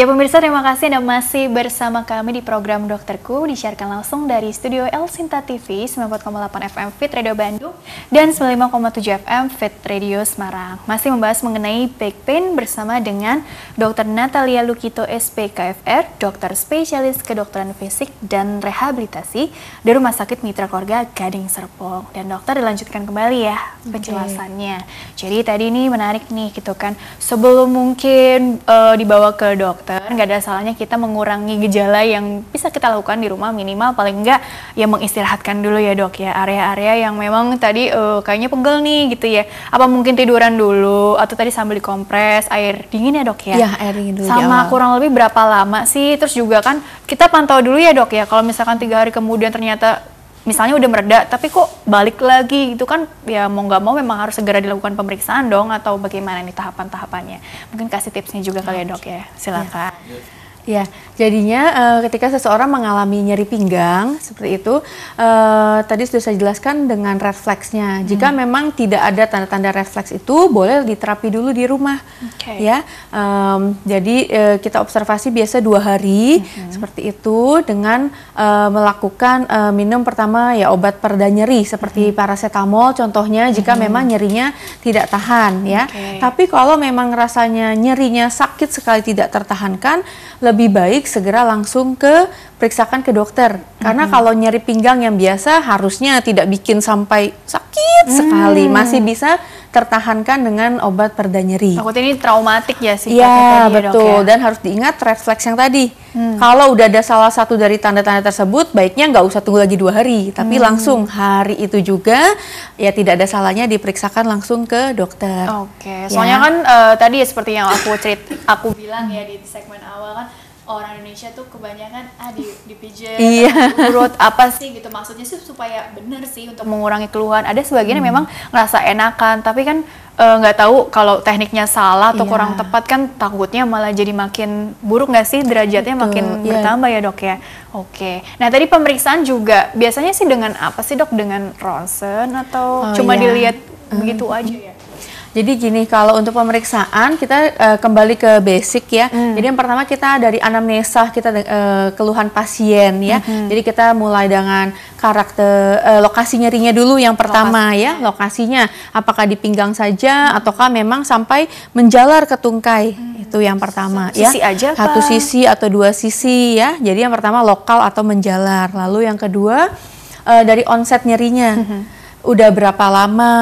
Ya pemirsa terima kasih Anda masih bersama kami di program Dokterku disiarkan langsung dari studio El Sinta TV 94,8 FM Fit Radio Bandung dan 95,7 FM Fit Radio Semarang. Masih membahas mengenai back pain bersama dengan Dr. Natalia Lukito SPKFR, dokter spesialis kedokteran fisik dan rehabilitasi di Rumah Sakit Mitra Keluarga Gading Serpong. Dan dokter dilanjutkan kembali ya penjelasannya. Okay. Jadi tadi ini menarik nih gitu kan. Sebelum mungkin uh, dibawa ke dokter dokter, nggak ada salahnya kita mengurangi gejala yang bisa kita lakukan di rumah minimal paling enggak ya mengistirahatkan dulu ya dok ya area-area yang memang tadi uh, kayaknya pegel nih gitu ya. Apa mungkin tiduran dulu atau tadi sambil dikompres air dingin ya dok ya? Iya air dingin dulu. Sama di kurang lebih berapa lama sih? Terus juga kan kita pantau dulu ya dok ya. Kalau misalkan tiga hari kemudian ternyata misalnya udah mereda tapi kok balik lagi itu kan ya mau nggak mau memang harus segera dilakukan pemeriksaan dong atau bagaimana nih tahapan-tahapannya mungkin kasih tipsnya juga kali ya dok ya silakan ya. Ya, jadinya uh, ketika seseorang mengalami nyeri pinggang seperti itu, uh, tadi sudah saya jelaskan dengan refleksnya. Jika hmm. memang tidak ada tanda-tanda refleks itu, boleh diterapi dulu di rumah. Okay. Ya, um, jadi uh, kita observasi biasa dua hari hmm. seperti itu dengan uh, melakukan uh, minum pertama ya obat pereda nyeri seperti hmm. paracetamol contohnya jika hmm. memang nyerinya tidak tahan ya. Okay. Tapi kalau memang rasanya nyerinya sakit sekali tidak tertahankan, lebih lebih baik segera langsung ke periksakan ke dokter. Karena mm-hmm. kalau nyeri pinggang yang biasa harusnya tidak bikin sampai sakit mm. sekali, masih bisa tertahankan dengan obat perda nyeri. Takut ini traumatik ya sih. Iya ya, betul. Ya? Dan harus diingat refleks yang tadi. Mm. Kalau udah ada salah satu dari tanda-tanda tersebut, baiknya nggak usah tunggu lagi dua hari, tapi mm. langsung hari itu juga ya tidak ada salahnya diperiksakan langsung ke dokter. Oke. Okay. Ya. Soalnya ya. kan uh, tadi ya seperti yang aku cerit, aku bilang ya di segmen awal kan orang Indonesia tuh kebanyakan ah di dipijit iya. urut apa sih gitu maksudnya sih supaya bener sih untuk mengurangi keluhan ada sebagian hmm. yang memang ngerasa enakan tapi kan eh, nggak e, tahu kalau tekniknya salah atau iya. kurang tepat kan takutnya malah jadi makin buruk nggak sih derajatnya Betul. makin yeah. bertambah ya dok ya oke okay. nah tadi pemeriksaan juga biasanya sih dengan apa sih dok dengan ronsen atau oh, cuma iya. dilihat hmm. begitu aja ya jadi gini, kalau untuk pemeriksaan kita uh, kembali ke basic ya. Hmm. Jadi yang pertama kita dari anamnesa kita uh, keluhan pasien ya. Hmm. Jadi kita mulai dengan karakter uh, lokasi nyerinya dulu yang pertama lokasinya. ya, lokasinya apakah di pinggang saja hmm. ataukah memang sampai menjalar ke tungkai. Hmm. Itu yang pertama sisi ya. Sisi aja Satu sisi atau dua sisi ya. Jadi yang pertama lokal atau menjalar. Lalu yang kedua uh, dari onset nyerinya. Hmm udah berapa lama,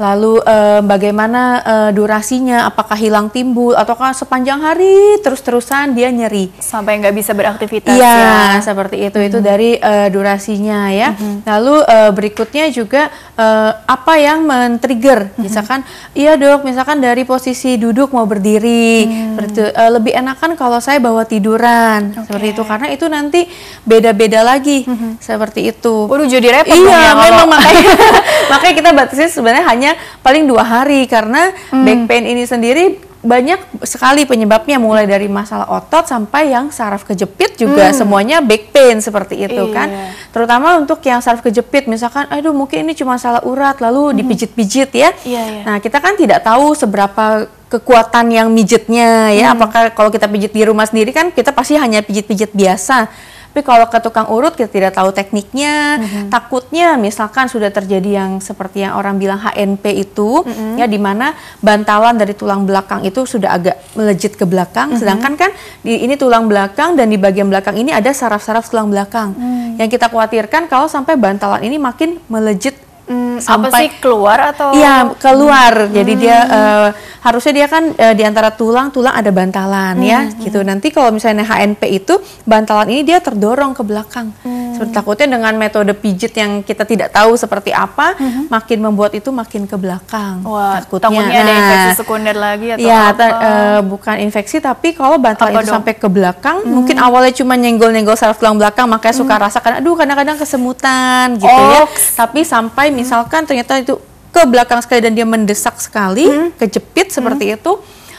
lalu e, bagaimana e, durasinya, apakah hilang timbul ataukah sepanjang hari terus-terusan dia nyeri sampai nggak bisa beraktivitas ya, ya. seperti itu hmm. itu dari e, durasinya ya. Hmm. Lalu e, berikutnya juga e, apa yang men-trigger, hmm. misalkan iya dok, misalkan dari posisi duduk mau berdiri, hmm. Berarti, e, lebih enakan kalau saya bawa tiduran okay. seperti itu karena itu nanti beda-beda lagi hmm. seperti itu. Waduh jadi repot iya, ya, memang makanya. makanya kita batasi sebenarnya hanya paling dua hari karena hmm. back pain ini sendiri banyak sekali penyebabnya mulai dari masalah otot sampai yang saraf kejepit juga hmm. semuanya back pain seperti itu iya. kan terutama untuk yang saraf kejepit misalkan aduh mungkin ini cuma salah urat lalu hmm. dipijit-pijit ya iya, iya. nah kita kan tidak tahu seberapa kekuatan yang mijitnya ya hmm. apakah kalau kita pijit di rumah sendiri kan kita pasti hanya pijit-pijit biasa tapi kalau ke tukang urut kita tidak tahu tekniknya, mm -hmm. takutnya misalkan sudah terjadi yang seperti yang orang bilang HNP itu, mm -hmm. ya di mana bantalan dari tulang belakang itu sudah agak melejit ke belakang, mm -hmm. sedangkan kan di, ini tulang belakang dan di bagian belakang ini ada saraf-saraf tulang belakang. Mm -hmm. Yang kita khawatirkan kalau sampai bantalan ini makin melejit Hmm, sampai apa sih keluar atau iya keluar hmm. jadi dia uh, harusnya dia kan uh, di antara tulang tulang ada bantalan hmm. ya mm, gitu mm. nanti kalau misalnya HNP itu bantalan ini dia terdorong ke belakang hmm seperti takutnya dengan metode pijit yang kita tidak tahu seperti apa, mm-hmm. makin membuat itu makin ke belakang. Wah, takutnya, takutnya nah, ada infeksi sekunder lagi atau ya, apa? Ya, uh, bukan infeksi tapi kalau bantal itu dong? sampai ke belakang, mm-hmm. mungkin awalnya cuma nyenggol-nyenggol saraf tulang belakang, makanya suka mm-hmm. rasakan, aduh kadang-kadang kesemutan gitu oh. ya. Tapi sampai hmm. misalkan ternyata itu ke belakang sekali dan dia mendesak sekali, mm-hmm. kejepit seperti mm-hmm. itu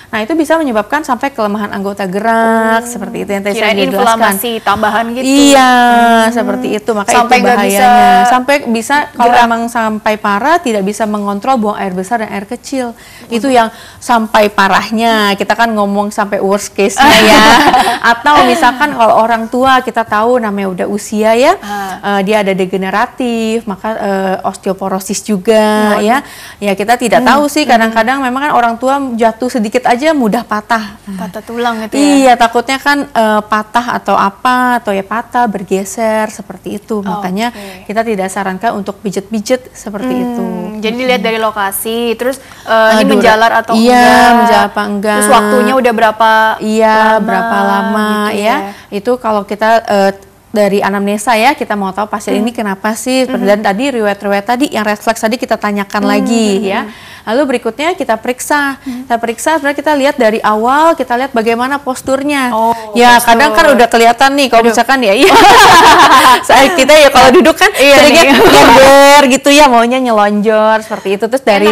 Nah itu bisa menyebabkan sampai kelemahan anggota gerak hmm. seperti itu yang tadi saya jelaskan. tambahan gitu. Iya hmm. seperti itu Maka sampai itu bahayanya. Bisa, sampai bisa kalau gerak. emang sampai parah tidak bisa mengontrol buang air besar dan air kecil. Hmm. Itu yang sampai parahnya kita kan ngomong sampai worst case-nya ya. Atau misalkan kalau orang tua kita tahu namanya udah usia ya hmm. uh, dia ada degeneratif maka uh, osteoporosis juga hmm. ya. Ya kita tidak hmm. tahu sih hmm, hmm. kadang-kadang memang kan orang tua jatuh sedikit aja dia mudah patah. Ah. Patah tulang gitu ya. Iya, takutnya kan uh, patah atau apa atau ya patah bergeser seperti itu. Oh, Makanya okay. kita tidak sarankan untuk pijet-pijet seperti hmm, itu. Jadi lihat dari lokasi, terus uh, ini menjalar atau iya, enggak. menjalar apa enggak. Terus waktunya udah berapa Iya, lama, berapa lama gitu ya. ya. Itu kalau kita uh, dari anamnesa ya kita mau tahu pasien hmm. ini kenapa sih hmm. dan tadi riwayat-riwayat tadi yang refleks tadi kita tanyakan hmm. lagi hmm. ya lalu berikutnya kita periksa hmm. kita periksa sebenarnya kita lihat dari awal kita lihat bagaimana posturnya oh, ya postur. kadang kan udah kelihatan nih kalau misalkan ya iya saya kita ya kalau duduk kan iya seringnya iya. nyelonjor gitu ya maunya nyelonjor seperti itu terus dari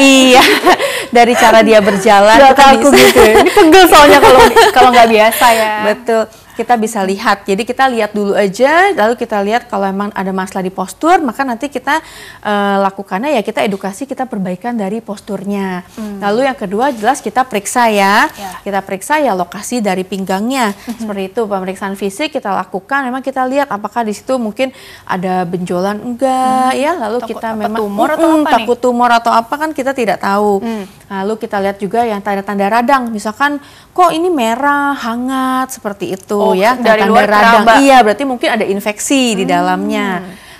iya dari cara dia berjalan Gak kan aku bisa. gitu ya. ini pegel soalnya kalau kalau nggak biasa ya betul kita bisa lihat. Jadi kita lihat dulu aja, lalu kita lihat kalau emang ada masalah di postur, maka nanti kita uh, lakukannya ya kita edukasi, kita perbaikan dari posturnya. Hmm. Lalu yang kedua jelas kita periksa ya, ya. kita periksa ya lokasi dari pinggangnya. hmm Seperti itu pemeriksaan fisik kita lakukan, memang kita lihat apakah di situ mungkin ada benjolan enggak hmm. ya, lalu takut, kita memang tumor atau apa takut nih? tumor atau apa kan kita tidak tahu. Hmm. Lalu kita lihat juga yang tanda-tanda radang, misalkan kok ini merah, hangat seperti itu. Oh ya dari radang. luar radang. Iya, berarti mungkin ada infeksi hmm. di dalamnya.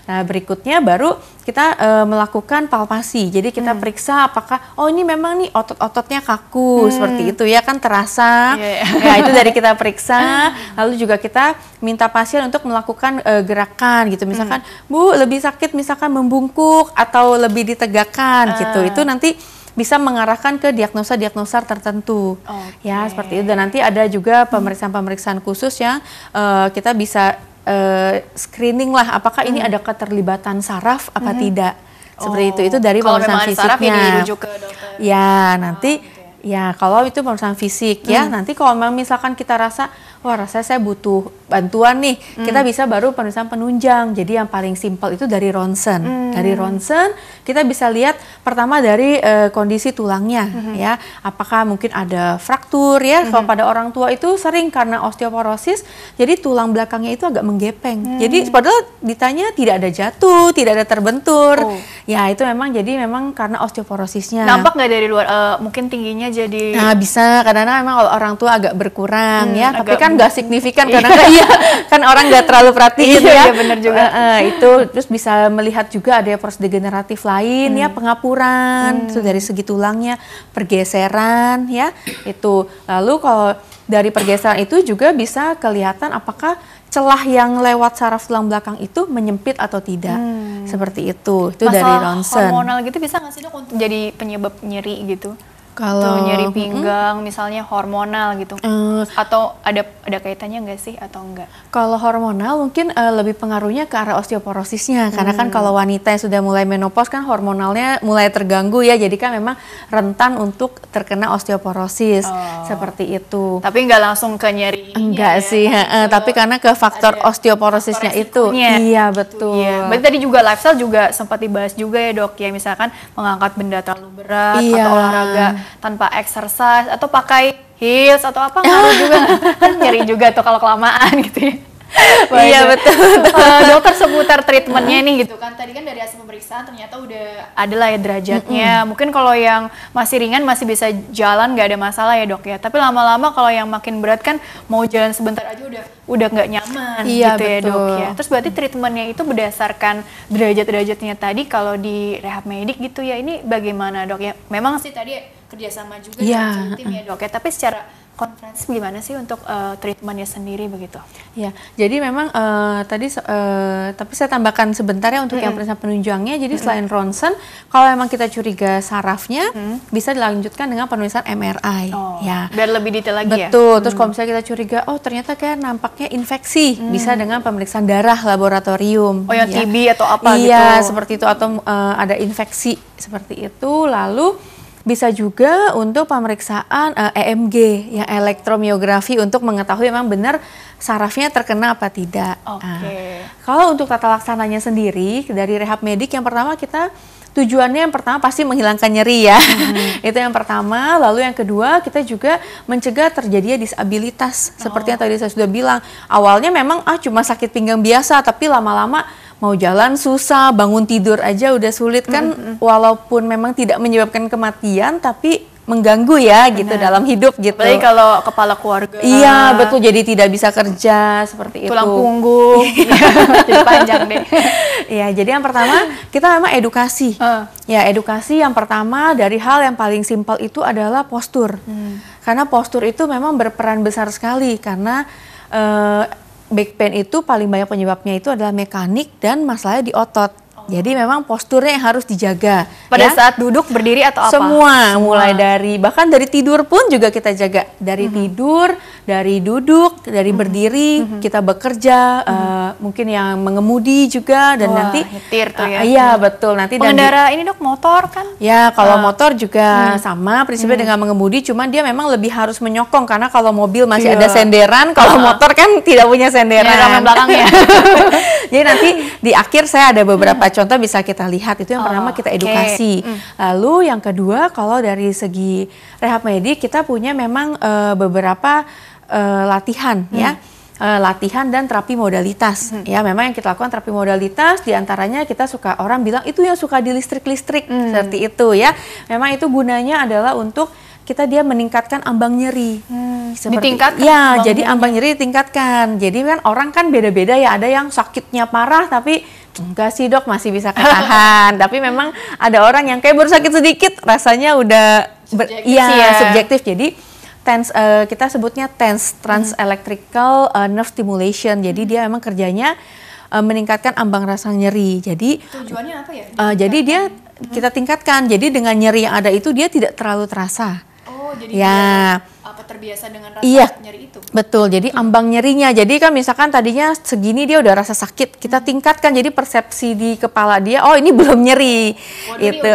Nah, berikutnya baru kita e, melakukan palpasi. Jadi kita hmm. periksa apakah oh ini memang nih otot-ototnya kaku hmm. seperti itu ya kan terasa. Yeah, yeah. Ya itu dari kita periksa. Hmm. Lalu juga kita minta pasien untuk melakukan e, gerakan gitu. Misalkan, hmm. "Bu, lebih sakit misalkan membungkuk atau lebih ditegakkan." Uh. gitu. Ah. Itu nanti bisa mengarahkan ke diagnosa-diagnosa tertentu. Okay. Ya, seperti itu. Dan nanti ada juga pemeriksaan-pemeriksaan khusus yang uh, kita bisa uh, screening lah apakah hmm. ini ada keterlibatan saraf apa hmm. tidak. Seperti oh. itu. Itu oh, dari kalau pemeriksaan fisiknya. Saraf, ya ke dokter. Ya, ah, nanti oh, okay. Ya, kalau itu pemeriksaan fisik ya, hmm. ya. Nanti kalau memang misalkan kita rasa wah rasa saya butuh bantuan nih, hmm. kita bisa baru pemeriksaan penunjang. Jadi yang paling simpel itu dari ronsen. Hmm. Dari ronsen kita bisa lihat Pertama dari uh, kondisi tulangnya mm -hmm. ya, apakah mungkin ada fraktur ya? Mm -hmm. Kalau mhm. pada orang tua itu sering karena osteoporosis, jadi tulang belakangnya itu agak menggepeng. Mm -hmm. Jadi padahal ditanya tidak ada jatuh, tidak ada terbentur. Oh. Ya itu memang jadi memang karena osteoporosisnya. Nampak nggak dari luar? Uh, mungkin tingginya jadi. Nah bisa karena memang kalau orang tua agak berkurang hmm, ya, agak tapi kan nggak signifikan karena kan kan orang nggak terlalu perhatiin iya, ya. Iya benar juga. Uh, uh, itu terus bisa melihat juga ada proses degeneratif lain ya, hmm. ya pengapuran benturan, hmm. dari segi tulangnya, pergeseran ya. Itu lalu kalau dari pergeseran itu juga bisa kelihatan apakah celah yang lewat saraf tulang belakang itu menyempit atau tidak. Hmm. Seperti itu. Itu Masalah dari ronsen. hormonal gitu bisa nggak sih dok untuk jadi penyebab nyeri gitu? kalau atau nyeri pinggang mm, misalnya hormonal gitu uh, atau ada ada kaitannya nggak sih atau enggak kalau hormonal mungkin uh, lebih pengaruhnya ke arah osteoporosisnya hmm. karena kan hmm. kalau wanita yang sudah mulai menopause kan hormonalnya mulai terganggu ya jadi kan memang rentan untuk terkena osteoporosis oh. seperti itu tapi nggak langsung ke nyeri enggak ya, ya sih ya. Uh, tapi karena ke faktor osteoporosisnya faktor itu iya betul iya. berarti tadi juga lifestyle juga sempat dibahas juga ya dok ya misalkan mengangkat benda terlalu berat iya. atau olahraga tanpa exercise atau pakai heels atau apa ngaruh juga kan nyeri juga tuh kalau kelamaan gitu ya iya betul, eh, betul. dokter seputar treatmentnya nih gitu kan tadi kan dari hasil pemeriksaan ternyata udah adalah ya derajatnya mm -hmm. mungkin kalau yang masih ringan masih bisa jalan nggak ada masalah ya dok ya tapi lama-lama kalau yang makin berat kan mau jalan sebentar aja udah udah nggak nyaman iya, gitu betul. ya dok ya terus berarti treatmentnya itu berdasarkan derajat-derajatnya tadi kalau di rehab medik gitu ya ini bagaimana dok ya memang sih tadi kerjasama juga yeah. dengan tim ya dok ya tapi secara konferensi gimana sih untuk uh, treatmentnya sendiri begitu? Ya, jadi memang uh, tadi uh, tapi saya tambahkan sebentar ya untuk mm -hmm. yang periksa penunjangnya. Jadi mm -hmm. selain ronsen, kalau memang kita curiga sarafnya, mm -hmm. bisa dilanjutkan dengan penulisan MRI. Oh, ya, biar lebih detail lagi ya? Betul. ya. Terus mm. kalau misalnya kita curiga, oh ternyata kayak nampaknya infeksi, mm. bisa dengan pemeriksaan darah laboratorium. Oh, yang ya. TB atau apa iya, gitu? Iya, seperti itu atau uh, ada infeksi seperti itu. Lalu bisa juga untuk pemeriksaan uh, eh, EMG yang elektromiografi untuk mengetahui memang benar sarafnya terkena apa tidak. Oke. Okay. Nah, kalau untuk tata laksananya sendiri dari rehab medik yang pertama kita tujuannya yang pertama pasti menghilangkan nyeri ya. Hmm. itu yang pertama. Lalu yang kedua kita juga mencegah terjadinya disabilitas. Oh. Seperti yang tadi saya sudah bilang, awalnya memang ah cuma sakit pinggang biasa, tapi lama-lama mau jalan susah, bangun tidur aja udah sulit kan. Mm -hmm. Walaupun memang tidak menyebabkan kematian, tapi mengganggu ya gitu Benar. gitu dalam hidup gitu. Apalagi kalau kepala keluarga. Iya betul jadi tidak bisa kerja seperti Tulang itu. Tulang punggung. Iya. jadi panjang deh. Iya jadi yang pertama kita memang edukasi. Uh. Ya edukasi yang pertama dari hal yang paling simpel itu adalah postur. Hmm. Karena postur itu memang berperan besar sekali karena uh, back pain itu paling banyak penyebabnya itu adalah mekanik dan masalahnya di otot. Jadi memang posturnya yang harus dijaga. Pada ya? saat duduk, berdiri atau apa? Semua, mulai dari bahkan dari tidur pun juga kita jaga. Dari mm -hmm. tidur, dari duduk, dari mm -hmm. berdiri, mm -hmm. kita bekerja, mm -hmm. uh, mungkin yang mengemudi juga dan Wah, nanti nyetir tuh ya. Uh, iya, mm-hmm. betul. Nanti pengendara dan di, ini Dok motor kan? Ya, kalau uh. motor juga mm. sama prinsipnya mm. dengan mengemudi, cuman dia memang lebih harus menyokong karena kalau mobil masih yeah. ada senderan, kalau uh ah. -huh. motor kan tidak punya iya, senderan. Ya, belakang ya. Jadi nanti di akhir saya ada beberapa contoh bisa kita lihat itu yang oh, pertama kita edukasi. Okay. Mm. Lalu yang kedua kalau dari segi rehab medik kita punya memang uh, beberapa uh, latihan mm. ya. Uh, latihan dan terapi modalitas mm. ya memang yang kita lakukan terapi modalitas diantaranya kita suka orang bilang itu yang suka di listrik-listrik mm. seperti itu ya memang itu gunanya adalah untuk kita dia meningkatkan ambang nyeri. Hmm, seperti, ditingkatkan. Ya, ambang jadi nyeri. ambang nyeri ditingkatkan. Jadi kan orang kan beda-beda ya, ada yang sakitnya parah tapi Enggak sih dok, masih bisa ketahan. Tapi memang ada orang yang kayak baru sakit sedikit, rasanya udah subjektif ya, ya subjektif. Jadi tense uh, kita sebutnya tense trans electrical uh, mm-hmm. eh, nerve stimulation. Jadi mm-hmm. dia memang kerjanya uh, meningkatkan ambang rasa nyeri. Jadi tujuannya apa ya? Uh, jadi dia kita tingkatkan. Jadi dengan nyeri yang ada itu dia tidak terlalu terasa. Oh, jadi ya. Dia apa terbiasa dengan rasa iya, nyeri itu. Betul. Jadi ambang nyerinya. Jadi kan misalkan tadinya segini dia udah rasa sakit, kita hmm. tingkatkan jadi persepsi di kepala dia, oh ini belum nyeri. Waduh, itu.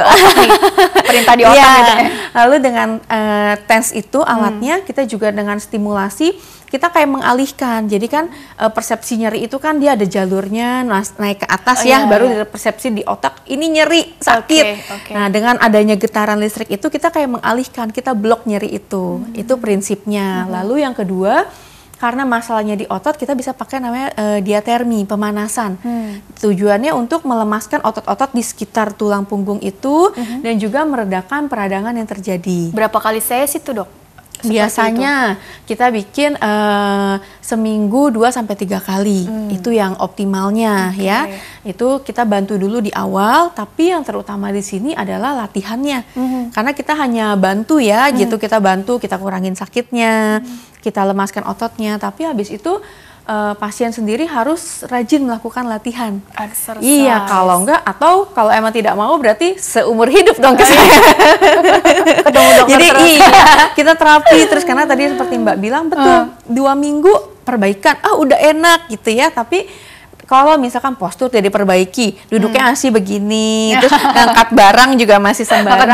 Perintah di otak. Iya. Gitu ya. Lalu dengan uh, eh, tens itu alatnya hmm. kita juga dengan stimulasi kita kayak mengalihkan. Jadi kan uh, persepsi nyeri itu kan dia ada jalurnya naik ke atas oh, ya, iya, baru iya. persepsi di otak ini nyeri sakit. Okay, okay. Nah dengan adanya getaran listrik itu kita kayak mengalihkan, kita blok nyeri itu. Hmm. Itu prinsipnya. Hmm. Lalu yang kedua karena masalahnya di otot kita bisa pakai namanya uh, diatermi pemanasan hmm. tujuannya untuk melemaskan otot-otot di sekitar tulang punggung itu -huh. Hmm. dan juga meredakan peradangan yang terjadi berapa kali saya sih tuh dok Biasanya itu. kita bikin uh, seminggu 2 sampai tiga kali, hmm. itu yang optimalnya okay. ya. Itu kita bantu dulu di awal, tapi yang terutama di sini adalah latihannya, hmm. karena kita hanya bantu ya, hmm. gitu kita bantu, kita kurangin sakitnya, hmm. kita lemaskan ototnya, tapi habis itu uh, pasien sendiri harus rajin melakukan latihan. Exercise. Iya, kalau enggak atau kalau emang tidak mau berarti seumur hidup dong ke saya. kita terapi terus karena tadi seperti Mbak bilang betul uh. dua minggu perbaikan ah udah enak gitu ya tapi kalau misalkan postur tidak diperbaiki, duduknya hmm. masih begini, terus ngangkat barang juga masih sembarang,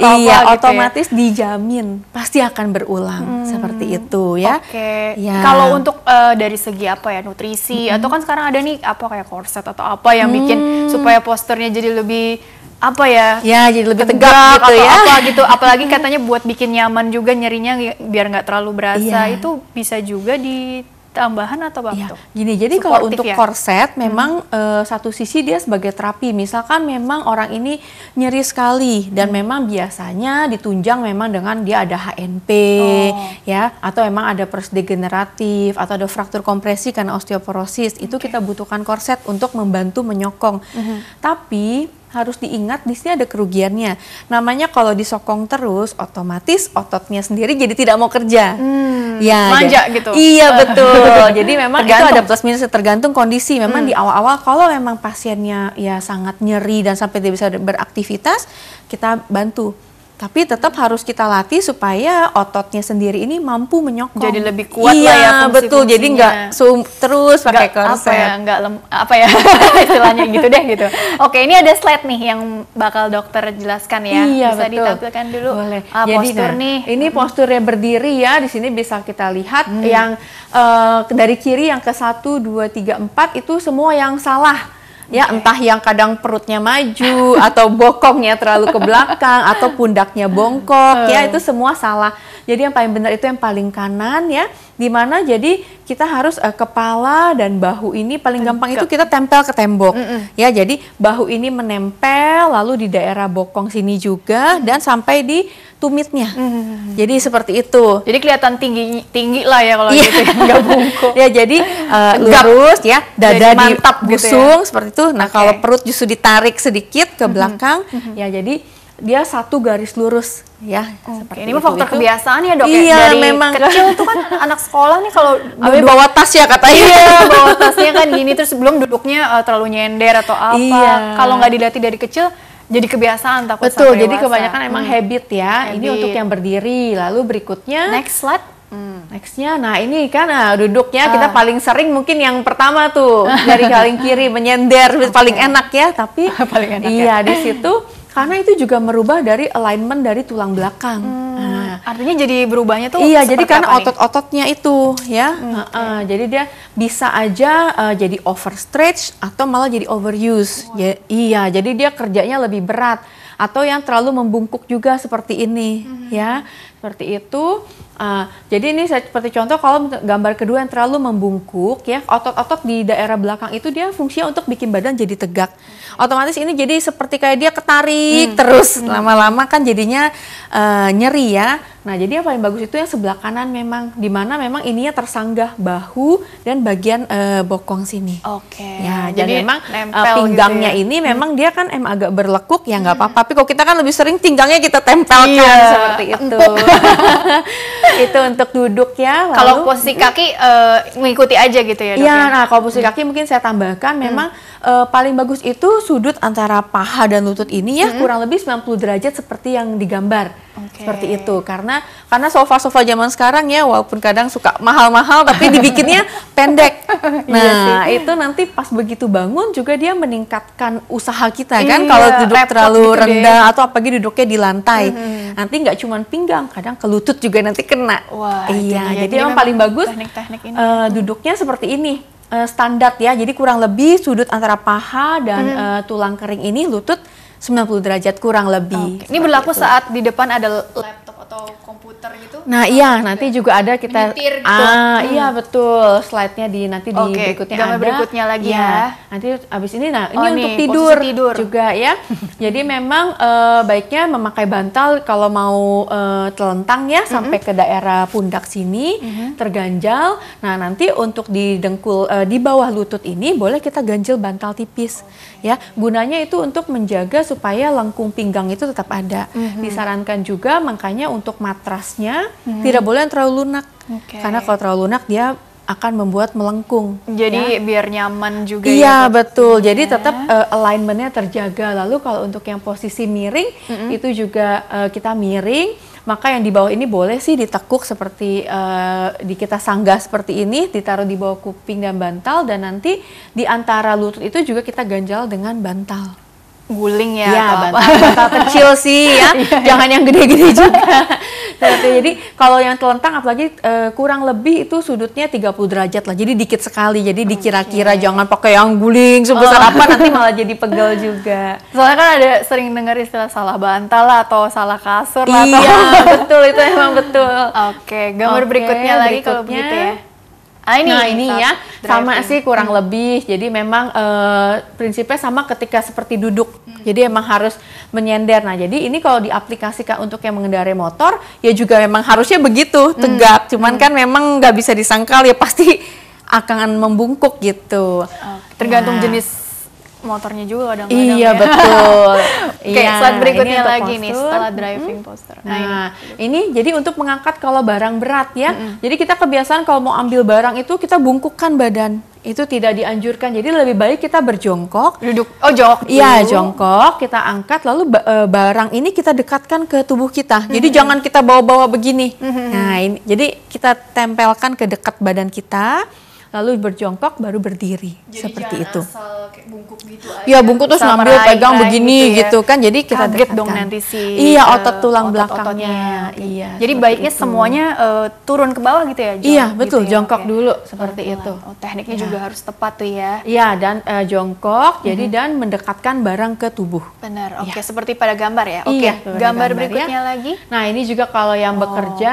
atau iya, apa otomatis gitu ya? dijamin pasti akan berulang hmm. seperti itu ya. Oke. Okay. Ya. Kalau untuk uh, dari segi apa ya nutrisi hmm. atau kan sekarang ada nih apa kayak korset atau apa yang bikin hmm. supaya posturnya jadi lebih apa ya? Ya jadi lebih tegak, gitu atau ya. apa gitu. Apalagi katanya buat bikin nyaman juga nyerinya biar nggak terlalu berasa iya. itu bisa juga di tambahan atau apa iya. Gini, jadi kalau untuk ya? korset hmm. memang hmm. uh, satu sisi dia sebagai terapi. Misalkan memang orang ini nyeri sekali dan hmm. memang biasanya ditunjang memang dengan dia ada HNP oh. ya atau memang ada pers degeneratif atau ada fraktur kompresi karena osteoporosis. Itu kita butuhkan korset untuk membantu menyokong. Hmm. Tapi harus diingat di sini ada kerugiannya. Namanya kalau disokong terus, otomatis ototnya sendiri jadi tidak mau kerja. Hmm, ya, manja gitu. Iya betul. jadi memang tergantung. itu ada plus minus tergantung kondisi. Memang hmm. di awal-awal kalau memang pasiennya ya sangat nyeri dan sampai dia bisa beraktivitas, kita bantu tapi tetap harus kita latih supaya ototnya sendiri ini mampu menyokong. Jadi lebih kuat iya, lah ya iya, fungsi betul. Jadi nggak terus terus pakai korset. Apa ya, nggak lem, apa ya istilahnya gitu deh gitu. Oke, ini ada slide nih yang bakal dokter jelaskan ya. Iya, bisa betul. ditampilkan dulu. Boleh. Ah, Jadi, postur nah, nih. Ini hmm. posturnya berdiri ya. Di sini bisa kita lihat hmm. yang uh, dari kiri yang ke satu dua tiga empat itu semua yang salah ya okay. entah yang kadang perutnya maju atau bokongnya terlalu ke belakang atau pundaknya bongkok ya itu semua salah jadi yang paling benar itu yang paling kanan ya dimana jadi kita harus uh, kepala dan bahu ini paling gampang itu kita tempel ke tembok mm -mm. ya jadi bahu ini menempel lalu di daerah bokong sini juga mm -hmm. dan sampai di tumitnya mm -hmm. jadi seperti itu jadi kelihatan tinggi tinggi lah ya kalau yeah. gitu ya, nggak bungkuk ya jadi uh, lurus ya dada jadi mantap di busung gitu ya? seperti itu nah okay. kalau perut justru ditarik sedikit ke mm-hmm. belakang mm -hmm. ya jadi dia satu garis lurus ya. ini mah faktor itu. kebiasaan ya dok ya? iya, dari memang. kecil tuh kan anak sekolah nih kalau duduk, bawa tas ya katanya. Iya bawa tasnya kan gini terus belum duduknya uh, terlalu nyender atau apa. Iya. Kalau nggak dilatih dari kecil jadi kebiasaan takut Betul, jadi dewasa. kebanyakan emang hmm. habit ya. Habit. Ini untuk yang berdiri. Lalu berikutnya next slide. Hmm. Nextnya, nah ini kan nah, duduknya ah. kita paling sering mungkin yang pertama tuh dari paling kiri menyender okay. paling enak ya, tapi paling enak iya ya. di situ karena itu juga merubah dari alignment dari tulang belakang. Hmm, nah, artinya jadi berubahnya tuh Iya, jadi karena otot-ototnya itu ya. Hmm, okay. uh, jadi dia bisa aja uh, jadi overstretch atau malah jadi overuse. Wow. Ya, iya, jadi dia kerjanya lebih berat atau yang terlalu membungkuk juga seperti ini hmm. ya seperti itu. Uh, jadi ini seperti contoh kalau gambar kedua yang terlalu membungkuk ya otot-otot di daerah belakang itu dia fungsinya untuk bikin badan jadi tegak. Otomatis ini jadi seperti kayak dia ketarik hmm. terus hmm. lama-lama kan jadinya uh, nyeri ya. Nah jadi yang paling bagus itu yang sebelah kanan memang di mana memang ininya tersanggah bahu dan bagian uh, bokong sini. Oke. Okay. Ya jadi memang uh, eh, pinggangnya gitu ya? ini hmm. memang hmm. dia kan em agak berlekuk ya nggak hmm. apa-apa. Tapi kalau kita kan lebih sering pinggangnya kita tempelkan iya, seperti itu. itu untuk duduk ya. Kalau posisi kaki uh, eh, mengikuti aja gitu ya Iya, ya? nah kalau posisi hmm. kaki mungkin saya tambahkan hmm. memang uh, paling bagus itu sudut antara paha dan lutut ini ya hmm. kurang lebih 90 derajat seperti yang digambar. Okay. Seperti itu karena karena sofa-sofa zaman sekarang ya walaupun kadang suka mahal-mahal tapi dibikinnya pendek. Iya nah, iya itu nanti pas begitu bangun juga dia meningkatkan usaha kita kan iya, kalau duduk terlalu gitu rendah deh. atau apalagi duduknya di lantai. Mm -hmm. Nanti nggak cuma pinggang, kadang ke lutut juga nanti kena. Wah, iya. Jadi, jadi yang paling bagus teknik-teknik ini. Uh, duduknya seperti ini uh, standar ya. Jadi kurang lebih sudut antara paha dan hmm. uh, tulang kering ini lutut 90 derajat kurang lebih. Okay. Ini berlaku itu. saat di depan ada laptop atau komputer gitu? Nah, iya, nanti juga ada kita gitu. Ah, hmm. iya betul. Slide-nya di nanti di berikutnya Gambar ada. berikutnya lagi ya. ya. Nanti abis ini nah, ini oh, untuk nih, tidur, tidur juga ya. Jadi memang uh, baiknya memakai bantal kalau mau uh, telentang ya mm -hmm. sampai ke daerah pundak sini mm -hmm. terganjal. Nah, nanti untuk di dengkul uh, di bawah lutut ini boleh kita ganjil bantal tipis ya gunanya itu untuk menjaga supaya lengkung pinggang itu tetap ada mm-hmm. disarankan juga makanya untuk matrasnya mm-hmm. tidak boleh terlalu lunak okay. karena kalau terlalu lunak dia akan membuat melengkung. Jadi ya. biar nyaman juga. Iya ya, betul. Jadi iya. tetap uh, alignmentnya terjaga. Lalu kalau untuk yang posisi miring mm -hmm. itu juga uh, kita miring. Maka yang di bawah ini boleh sih ditekuk seperti uh, di kita sanggah seperti ini, ditaruh di bawah kuping dan bantal dan nanti di antara lutut itu juga kita ganjal dengan bantal guling ya, ya atau bantal, bantal kecil sih ya, iya, iya. jangan yang gede-gede juga. jadi kalau yang telentang apalagi uh, kurang lebih itu sudutnya 30 derajat lah. Jadi dikit sekali. Jadi dikira-kira okay. jangan pakai yang guling sebesar oh. apa nanti malah jadi pegel juga. Soalnya kan ada sering dengar istilah salah bantal lah atau salah kasur lah. Iya, atau... betul itu emang betul. Oke, okay, gambar okay, berikutnya lagi berikutnya, kalau begitu ya. Nah ini, nah, ini ya, ya. sama ya. sih kurang hmm. lebih. Jadi memang uh, prinsipnya sama ketika seperti duduk. Hmm. Jadi emang harus menyender. Nah jadi ini kalau diaplikasikan untuk yang mengendarai motor ya juga memang harusnya begitu hmm. tegak. Cuman hmm. kan memang nggak bisa disangkal ya pasti akan membungkuk gitu. Okay. Tergantung nah. jenis motornya juga kadang-kadang iya ya. betul oke okay, iya, slide berikutnya lagi postur. nih setelah driving hmm poster nah, nah ini. ini jadi untuk mengangkat kalau barang berat ya hmm jadi kita kebiasaan kalau mau ambil barang itu kita bungkukkan badan itu tidak dianjurkan jadi lebih baik kita berjongkok duduk oh jongkok iya jongkok kita angkat lalu eh, barang ini kita dekatkan ke tubuh kita hmm jadi jangan kita bawa-bawa begini hmm nah ini jadi kita tempelkan ke dekat badan kita lalu berjongkok baru berdiri jadi seperti itu. Asal bungkuk gitu aja. Ya bungkuk terus ngambil pegang begini gitu, ya. gitu kan. Jadi kita Kaget dong nanti si Iya, eh, otot tulang otot belakangnya. Gitu. Iya. Jadi baiknya itu. semuanya uh, turun ke bawah gitu ya. Jong, iya, gitu betul. Gitu jongkok okay. dulu seperti itu. Oh, tekniknya ya. juga harus tepat tuh ya. Iya, dan uh, jongkok mm -hmm. jadi mm-hmm. dan mendekatkan barang ke tubuh. Benar. Iya. Oke, okay. ya. seperti pada gambar ya. Oke. Okay. Iya, gambar, gambar berikutnya ya. lagi. Nah, ini juga kalau yang oh. bekerja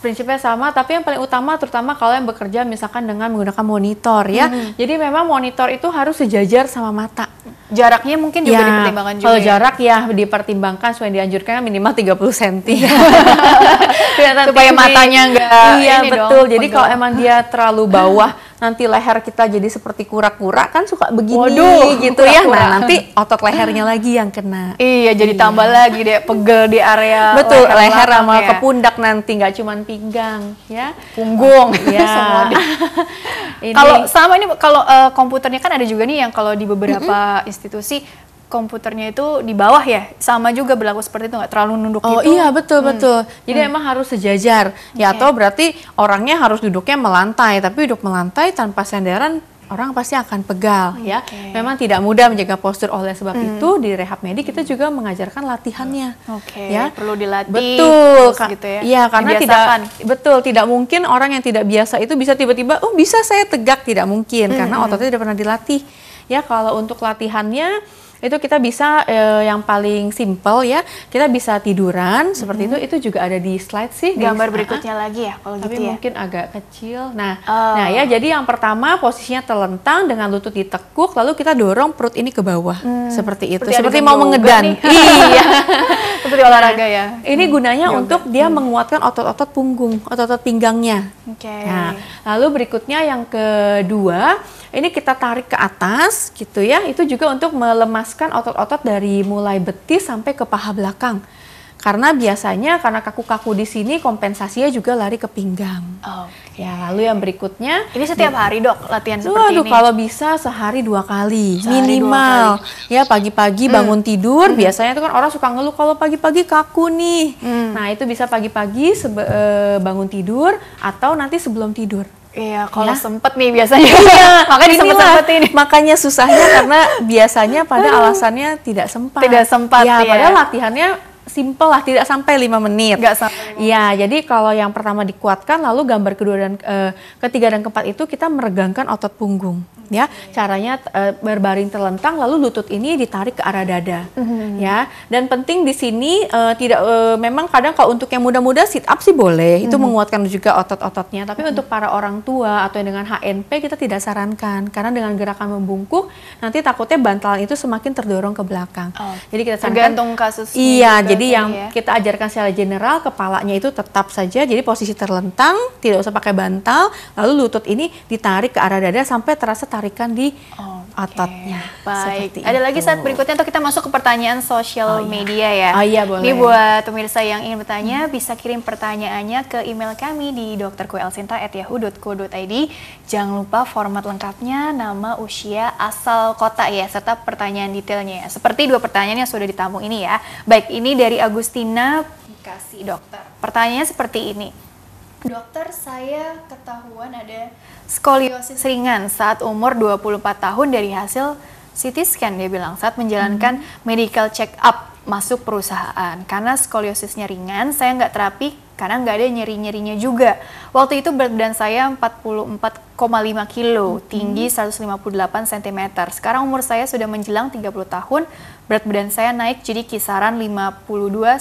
prinsipnya sama tapi yang paling utama terutama kalau yang bekerja misalkan dengan menggunakan monitor ya hmm. jadi memang monitor itu harus sejajar sama mata jaraknya mungkin juga ya, dipertimbangkan juga kalau ya? jarak ya dipertimbangkan sesuai dianjurkan minimal 30 cm iya. supaya matanya enggak iya betul jadi kalau emang dia terlalu bawah nanti leher kita jadi seperti kura-kura kan suka begini Waduh, gitu kura -kura. ya. Nah, nanti otot lehernya lagi yang kena. Iya, jadi iya. tambah lagi deh pegel di area Betul, leher, leher sama ya. ke pundak nanti nggak cuman pinggang ya. Punggung. Oh, iya. Kalau sama ini kalau uh, komputernya kan ada juga nih yang kalau di beberapa mm -hmm. institusi komputernya itu di bawah ya sama juga berlaku seperti itu nggak terlalu nunduk oh gitu. iya betul hmm. betul jadi hmm. emang harus sejajar ya atau berarti orangnya harus duduknya melantai tapi duduk melantai tanpa sandaran orang pasti akan pegal okay. Oh, ya. Memang tidak mudah menjaga postur oleh sebab hmm. itu di rehab medik kita juga mengajarkan latihannya. Oke. Okay. Ya, perlu dilatih. Betul. Ka- gitu ya. Iya, karena tidak betul, tidak mungkin orang yang tidak biasa itu bisa tiba-tiba oh bisa saya tegak tidak mungkin hmm. karena hmm, hmm. ototnya tidak pernah dilatih. Ya, kalau untuk latihannya itu kita bisa eh, yang paling simple ya kita bisa tiduran seperti mm -hmm. itu itu juga ada di slide sih gambar di, berikutnya lagi ya kalau tapi gitu ya mungkin agak kecil nah oh. nah ya jadi yang pertama posisinya terlentang dengan lutut ditekuk lalu kita dorong perut ini ke bawah hmm. seperti itu seperti, seperti mau mengedan iya seperti olahraga ya ini hmm. gunanya yoga. untuk dia hmm. menguatkan otot-otot punggung otot-otot pinggangnya okay. nah lalu berikutnya yang kedua ini kita tarik ke atas gitu ya. Itu juga untuk melemaskan otot-otot dari mulai betis sampai ke paha belakang. Karena biasanya karena kaku-kaku di sini kompensasinya juga lari ke pinggang. Oh, okay. Ya, lalu yang berikutnya ini setiap hari, Dok, latihan seperti waduh, ini. kalau bisa sehari dua kali sehari minimal. Dua kali. Ya, pagi-pagi hmm. bangun tidur hmm. biasanya itu kan orang suka ngeluh kalau pagi-pagi kaku nih. Hmm. Nah, itu bisa pagi-pagi eh, bangun tidur atau nanti sebelum tidur. Iya, kalau ya. sempet nih biasanya. Iya, makanya sempet ini. Makanya susahnya karena biasanya pada hmm. alasannya tidak sempat. Tidak sempat. Ya, ya. padahal iya. latihannya simple lah, tidak sampai lima menit. Iya, sampai. Iya jadi kalau yang pertama dikuatkan, lalu gambar kedua dan e, ketiga dan keempat itu kita meregangkan otot punggung. Okay. Ya, caranya e, berbaring terlentang, lalu lutut ini ditarik ke arah dada. Mm-hmm. Ya, dan penting di sini e, tidak e, memang kadang kalau untuk yang muda-muda sit up sih boleh, itu mm-hmm. menguatkan juga otot-ototnya. Tapi mm-hmm. untuk para orang tua atau yang dengan HNP kita tidak sarankan, karena dengan gerakan membungkuk nanti takutnya bantal itu semakin terdorong ke belakang. Oh. Jadi kita sarankan. Tergantung kasus. Iya, jadi jadi iya, yang ya. kita ajarkan secara general kepalanya itu tetap saja jadi posisi terlentang, tidak usah pakai bantal, lalu lutut ini ditarik ke arah dada sampai terasa tarikan di atapnya. okay. ototnya. Baik. Seperti Ada itu. lagi saat berikutnya atau kita masuk ke pertanyaan sosial oh, iya. media ya. Oh iya boleh. Ini buat pemirsa yang ingin bertanya hmm. bisa kirim pertanyaannya ke email kami di dokterkuelsinta@yahoo.co.id Jangan lupa format lengkapnya, nama, usia, asal kota ya serta pertanyaan detailnya ya. Seperti dua pertanyaan yang sudah ditamu ini ya. Baik, ini dari dari Agustina Bekasi dokter. Pertanyaannya seperti ini. Dokter, saya ketahuan ada skoliosis ringan saat umur 24 tahun dari hasil CT scan dia bilang saat menjalankan mm -hmm. medical check up masuk perusahaan karena skoliosisnya ringan saya nggak terapi karena nggak ada nyeri-nyerinya juga waktu itu berat badan saya 44,5 kilo mm -hmm. tinggi 158 cm sekarang umur saya sudah menjelang 30 tahun Berat badan saya naik jadi kisaran 52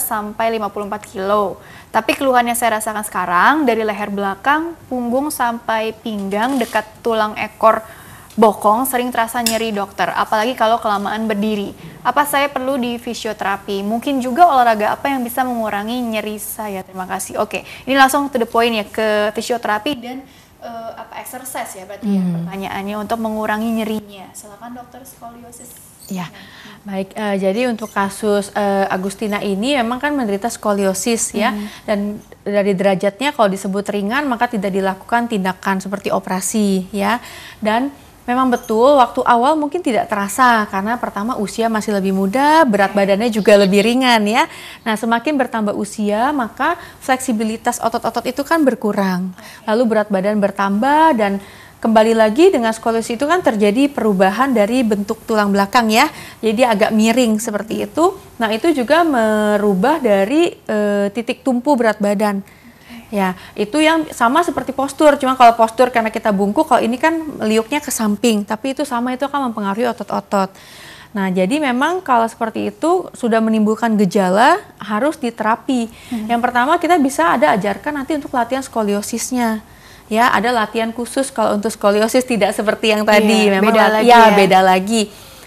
sampai 54 kilo. Tapi keluhan yang saya rasakan sekarang dari leher belakang, punggung sampai pinggang dekat tulang ekor bokong sering terasa nyeri dokter, apalagi kalau kelamaan berdiri. Apa saya perlu di fisioterapi? Mungkin juga olahraga apa yang bisa mengurangi nyeri saya? Terima kasih. Oke, ini langsung to the point ya ke fisioterapi dan uh, apa exercise ya berarti ya, hmm. ya pertanyaannya untuk mengurangi nyerinya. Silakan dokter skoliosis. Ya, baik. Uh, jadi untuk kasus uh, Agustina ini memang kan menderita skoliosis ya, mm dan dari derajatnya kalau disebut ringan maka tidak dilakukan tindakan seperti operasi ya, dan Memang betul, waktu awal mungkin tidak terasa karena pertama usia masih lebih muda, berat badannya juga lebih ringan ya. Nah, semakin bertambah usia, maka fleksibilitas otot-otot itu kan berkurang. Lalu berat badan bertambah dan kembali lagi dengan skoliosis itu kan terjadi perubahan dari bentuk tulang belakang ya. Jadi agak miring seperti itu. Nah, itu juga merubah dari e, titik tumpu berat badan. Ya, itu yang sama seperti postur. Cuma kalau postur karena kita bungkuk, kalau ini kan liuknya ke samping, tapi itu sama itu akan mempengaruhi otot-otot. Nah, jadi memang kalau seperti itu sudah menimbulkan gejala harus diterapi. Hmm. Yang pertama kita bisa ada ajarkan nanti untuk latihan skoliosisnya ya ada latihan khusus kalau untuk skoliosis tidak seperti yang iya, tadi iya, memang beda lagi ya, ya beda lagi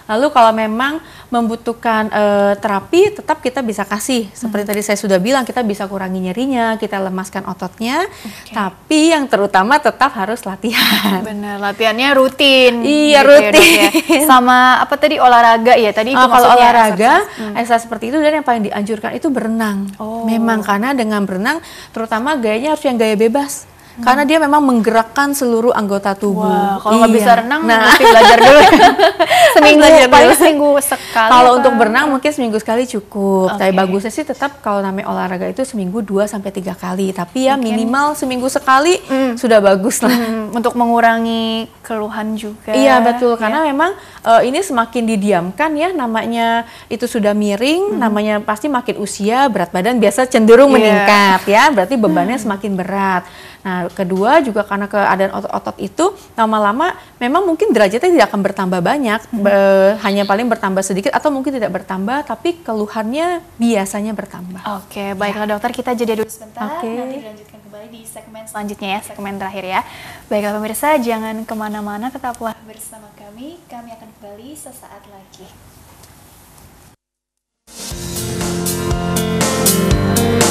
lalu kalau memang membutuhkan e, terapi tetap kita bisa kasih seperti hmm. tadi saya sudah bilang kita bisa kurangi nyerinya kita lemaskan ototnya okay. tapi yang terutama tetap harus latihan benar latihannya rutin iya gitu ya, rutin ya, sama apa tadi olahraga ya tadi eh, itu oh, kalau olahraga exercise. Hmm. seperti itu dan yang paling dianjurkan itu berenang oh. memang karena dengan berenang terutama gayanya harus yang gaya bebas Hmm. karena dia memang menggerakkan seluruh anggota tubuh. Wow, kalau nggak iya. bisa renang nah. mesti belajar dulu. Ya. seminggu belajar ya? dulu. paling seminggu sekali. Kalau untuk berenang mungkin seminggu sekali cukup. Okay. Tapi bagusnya sih tetap kalau namanya olahraga itu seminggu dua sampai tiga kali. Tapi ya mungkin. minimal seminggu sekali hmm. sudah bagus lah hmm. untuk mengurangi keluhan juga. Iya, betul. Karena ya. memang uh, ini semakin didiamkan ya namanya itu sudah miring, hmm. namanya pasti makin usia berat badan biasa cenderung yeah. meningkat ya. Berarti bebannya hmm. semakin berat. Nah, kedua juga karena keadaan otot-otot itu lama-lama memang mungkin derajatnya tidak akan bertambah banyak, hmm. be, hanya paling bertambah sedikit atau mungkin tidak bertambah, tapi keluhannya biasanya bertambah. Oke, okay, baiklah ya. dokter kita jeda dulu sebentar, okay. nanti dilanjutkan kembali di segmen selanjutnya ya, segmen terakhir ya. Baiklah pemirsa, jangan kemana-mana, tetaplah bersama kami, kami akan kembali sesaat lagi.